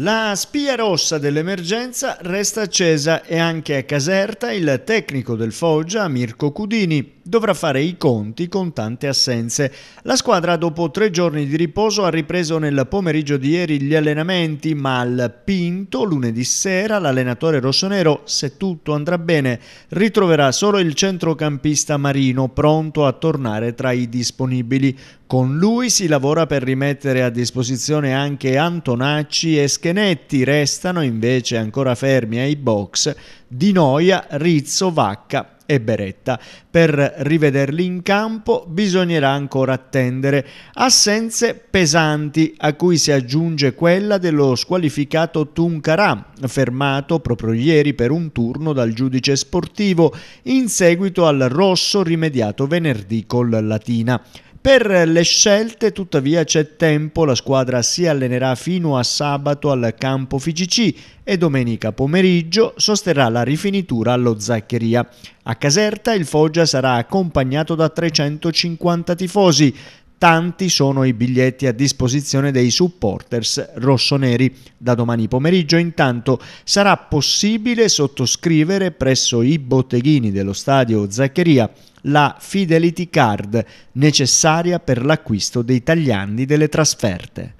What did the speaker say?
La spia rossa dell'emergenza resta accesa e anche a Caserta il tecnico del Foggia Mirko Cudini dovrà fare i conti con tante assenze. La squadra dopo tre giorni di riposo ha ripreso nel pomeriggio di ieri gli allenamenti, ma al Pinto lunedì sera l'allenatore rossonero, se tutto andrà bene, ritroverà solo il centrocampista Marino pronto a tornare tra i disponibili. Con lui si lavora per rimettere a disposizione anche Antonacci e Schenetti, restano invece ancora fermi ai box Di Noia, Rizzo, Vacca, e Beretta. Per rivederli in campo bisognerà ancora attendere assenze pesanti a cui si aggiunge quella dello squalificato Tuncarà, fermato proprio ieri per un turno dal giudice sportivo in seguito al rosso rimediato venerdì col Latina. Per le scelte tuttavia c'è tempo, la squadra si allenerà fino a sabato al campo FIGC e domenica pomeriggio sosterrà la rifinitura allo Zaccheria. A Caserta il Foggia sarà accompagnato da 350 tifosi, Tanti sono i biglietti a disposizione dei supporters rossoneri. Da domani pomeriggio intanto sarà possibile sottoscrivere presso i botteghini dello stadio Zaccheria la Fidelity Card necessaria per l'acquisto dei tagliandi delle trasferte.